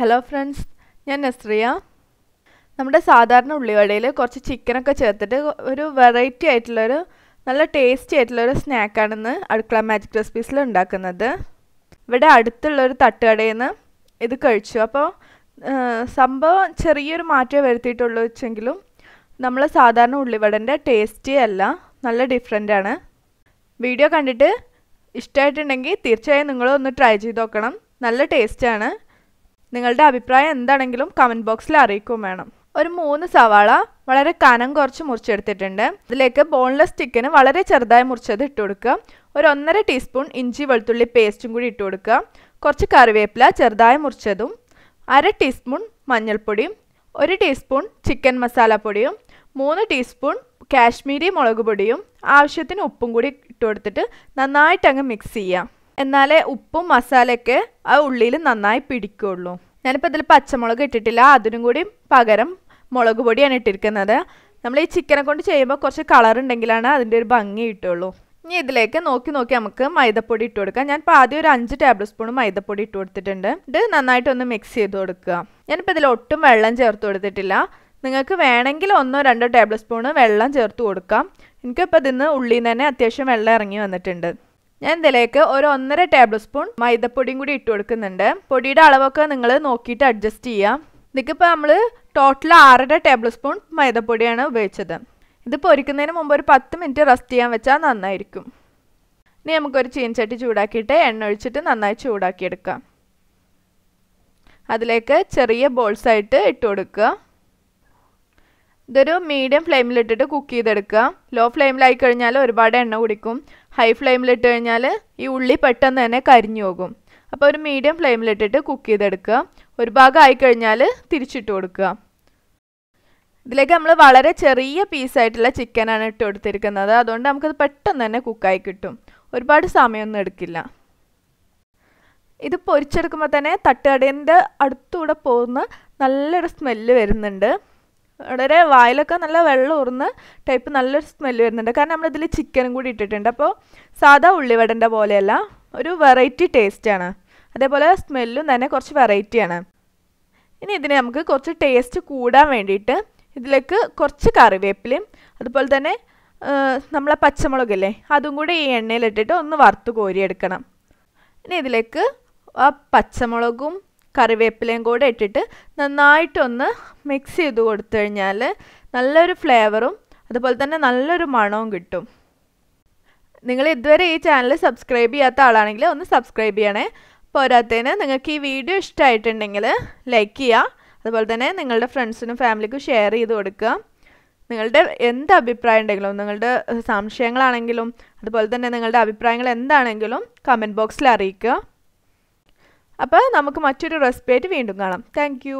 hello friends ഞാൻ നസ്രിയ നമ്മുടെ സാധാരണ ഉള്ളിവടയിൽ കുറച്ച് ചിക്കനൊക്കെ ചേർത്തിട്ട് ഒരു വെറൈറ്റി ആയിട്ടുള്ളൊരു നല്ല ടേസ്റ്റി ആയിട്ടുള്ളൊരു സ്നാക്കാണെന്ന് അടുക്കള മാജിക് റെസിപ്പീസിൽ ഉണ്ടാക്കുന്നത് ഇവിടെ അടുത്തുള്ളൊരു തട്ടുകടയിൽ നിന്ന് ഇത് കഴിച്ചു അപ്പോൾ സംഭവം ചെറിയൊരു മാറ്റമേ വരുത്തിയിട്ടുള്ളൂ വെച്ചെങ്കിലും നമ്മൾ സാധാരണ ഉള്ളിവടൻ്റെ ടേസ്റ്റി അല്ല നല്ല ഡിഫറെൻ്റ് ആണ് വീഡിയോ കണ്ടിട്ട് ഇഷ്ടമായിട്ടുണ്ടെങ്കിൽ തീർച്ചയായും നിങ്ങളൊന്ന് ട്രൈ ചെയ്ത് നോക്കണം നല്ല ടേസ്റ്റാണ് നിങ്ങളുടെ അഭിപ്രായം എന്താണെങ്കിലും കമൻറ്റ് ബോക്സിൽ അറിയിക്കും വേണം ഒരു മൂന്ന് സവാള വളരെ കനം കുറച്ച് മുറിച്ചെടുത്തിട്ടുണ്ട് അതിലേക്ക് ബോൺലെസ് ചിക്കന് വളരെ ചെറുതായി മുറിച്ചത് ഇട്ട് കൊടുക്കുക ഒരു ഒന്നര ടീസ്പൂൺ ഇഞ്ചി വെളുത്തുള്ളി പേസ്റ്റും കൂടി ഇട്ട് കൊടുക്കുക കുറച്ച് കറിവേപ്പില ചെറുതായി മുറിച്ചതും അര ടീസ്പൂൺ മഞ്ഞൾപ്പൊടിയും ഒരു ടീസ്പൂൺ ചിക്കൻ മസാലപ്പൊടിയും മൂന്ന് ടീസ്പൂൺ കാശ്മീരി മുളക് പൊടിയും ആവശ്യത്തിന് ഉപ്പും കൂടി ഇട്ട് കൊടുത്തിട്ട് നന്നായിട്ടങ്ങ് മിക്സ് ചെയ്യാം എന്നാലേ ഉപ്പും മസാലയൊക്കെ ആ ഉള്ളിയിൽ നന്നായി പിടിക്കുകയുള്ളൂ ഞാനിപ്പോൾ ഇതിൽ പച്ചമുളക് ഇട്ടിട്ടില്ല അതിനും കൂടി പകരം മുളക് പൊടിയാണ് ഇട്ടിരിക്കുന്നത് നമ്മൾ ഈ ചിക്കനെ കൊണ്ട് ചെയ്യുമ്പോൾ കുറച്ച് കളർ ഉണ്ടെങ്കിലാണ് അതിൻ്റെ ഒരു ഭംഗി കിട്ടുള്ളൂ ഇനി ഇതിലേക്ക് നോക്കി നോക്കി നമുക്ക് മൈദപ്പൊടി ഇട്ട് കൊടുക്കാം ഞാൻ ഇപ്പോൾ ആദ്യം ഒരു അഞ്ച് ടേബിൾ സ്പൂൺ മൈദപ്പൊടി ഇട്ട് കൊടുത്തിട്ടുണ്ട് ഇത് നന്നായിട്ടൊന്ന് മിക്സ് ചെയ്ത് കൊടുക്കുക ഞാനിപ്പോൾ ഇതിൽ ഒട്ടും വെള്ളം ചേർത്ത് കൊടുത്തിട്ടില്ല നിങ്ങൾക്ക് വേണമെങ്കിൽ ഒന്നോ രണ്ടോ ടേബിൾ സ്പൂണ് വെള്ളം ചേർത്ത് കൊടുക്കാം എനിക്കിപ്പോൾ ഇതിന്ന് ഉള്ളിൽ നിന്ന് തന്നെ അത്യാവശ്യം വെള്ളം ഇറങ്ങി വന്നിട്ടുണ്ട് ഞാൻ ഇതിലേക്ക് ഒരു ഒന്നര ടേബിൾ സ്പൂൺ മൈദപ്പൊടിയും കൂടി ഇട്ട് കൊടുക്കുന്നുണ്ട് പൊടിയുടെ അളവൊക്കെ നിങ്ങൾ നോക്കിയിട്ട് അഡ്ജസ്റ്റ് ചെയ്യാം ഇതിക്കിപ്പോൾ നമ്മൾ ടോട്ടൽ ആറര ടേബിൾ സ്പൂൺ മൈദപ്പൊടിയാണ് ഉപയോഗിച്ചത് ഇത് പൊരിക്കുന്നതിന് മുമ്പ് ഒരു പത്ത് മിനിറ്റ് റെസ്റ്റ് ചെയ്യാൻ വെച്ചാൽ നന്നായിരിക്കും ഇനി നമുക്കൊരു ചീനച്ചട്ടി ചൂടാക്കിയിട്ട് എണ്ണ ഒഴിച്ചിട്ട് നന്നായി ചൂടാക്കിയെടുക്കാം അതിലേക്ക് ചെറിയ ബോൾസായിട്ട് ഇട്ട് കൊടുക്കുക ഇതൊരു മീഡിയം ഫ്ലെയിമിലിട്ടിട്ട് കുക്ക് ചെയ്തെടുക്കുക ലോ ഫ്ലെയിമിലായി കഴിഞ്ഞാൽ ഒരുപാട് എണ്ണ കുടിക്കും ഹൈ ഫ്ലെയിമിലിട്ട് കഴിഞ്ഞാൽ ഈ ഉള്ളി പെട്ടെന്ന് തന്നെ കരിഞ്ഞു പോകും അപ്പോൾ ഒരു മീഡിയം ഫ്ലെയിമിലിട്ടിട്ട് കുക്ക് ചെയ്തെടുക്കുക ഒരു ഭാഗം ആയി കഴിഞ്ഞാൽ തിരിച്ചിട്ട് കൊടുക്കുക ഇതിലേക്ക് നമ്മൾ വളരെ ചെറിയ പീസായിട്ടുള്ള ചിക്കനാണ് ഇട്ട് കൊടുത്തിരിക്കുന്നത് അതുകൊണ്ട് നമുക്കത് പെട്ടെന്ന് തന്നെ കുക്കായി കിട്ടും ഒരുപാട് സമയമൊന്നും എടുക്കില്ല ഇത് പൊരിച്ചെടുക്കുമ്പോൾ തന്നെ തട്ടുകടേൻ്റെ അടുത്തുകൂടെ പോകുന്ന നല്ലൊരു സ്മെല്ല് വരുന്നുണ്ട് വളരെ വായിലൊക്കെ നല്ല വെള്ളം ഉറന്ന് ടൈപ്പ് നല്ലൊരു സ്മെല്ല് വരുന്നുണ്ട് കാരണം നമ്മളിതിൽ ചിക്കനും കൂടി ഇട്ടിട്ടുണ്ട് അപ്പോൾ സാധാ ഉള്ളിവടൻ്റെ പോലെയല്ല ഒരു വെറൈറ്റി ടേസ്റ്റാണ് അതേപോലെ സ്മെല്ലും തന്നെ കുറച്ച് വെറൈറ്റിയാണ് ഇനി ഇതിനെ നമുക്ക് കുറച്ച് ടേസ്റ്റ് കൂടാൻ വേണ്ടിയിട്ട് ഇതിലേക്ക് കുറച്ച് കറിവേപ്പിലയും അതുപോലെ തന്നെ നമ്മളെ പച്ചമുളകില്ലേ അതും കൂടി ഈ എണ്ണയിലിട്ടിട്ട് ഒന്ന് വറുത്ത് കോരിയെടുക്കണം ഇനി ഇതിലേക്ക് ആ പച്ചമുളകും കറിവേപ്പിലയും കൂടെ ഇട്ടിട്ട് നന്നായിട്ടൊന്ന് മിക്സ് ചെയ്ത് കൊടുത്തു കഴിഞ്ഞാൽ നല്ലൊരു ഫ്ലേവറും അതുപോലെ തന്നെ നല്ലൊരു മണവും കിട്ടും നിങ്ങൾ ഇതുവരെ ഈ ചാനൽ സബ്സ്ക്രൈബ് ചെയ്യാത്ത ആളാണെങ്കിൽ ഒന്ന് സബ്സ്ക്രൈബ് ചെയ്യണേ പോരാത്തതിന് നിങ്ങൾക്ക് ഈ വീഡിയോ ഇഷ്ടമായിട്ടുണ്ടെങ്കിൽ ലൈക്ക് ചെയ്യുക അതുപോലെ തന്നെ നിങ്ങളുടെ ഫ്രണ്ട്സിനും ഫാമിലിക്കും ഷെയർ ചെയ്ത് കൊടുക്കുക നിങ്ങളുടെ എന്ത് അഭിപ്രായം ഉണ്ടെങ്കിലും നിങ്ങളുടെ സംശയങ്ങളാണെങ്കിലും അതുപോലെ തന്നെ നിങ്ങളുടെ അഭിപ്രായങ്ങൾ എന്താണെങ്കിലും കമൻറ്റ് ബോക്സിൽ അറിയിക്കുക അപ്പോൾ നമുക്ക് മറ്റൊരു റെസിപ്പി ആയിട്ട് വീണ്ടും കാണാം താങ്ക്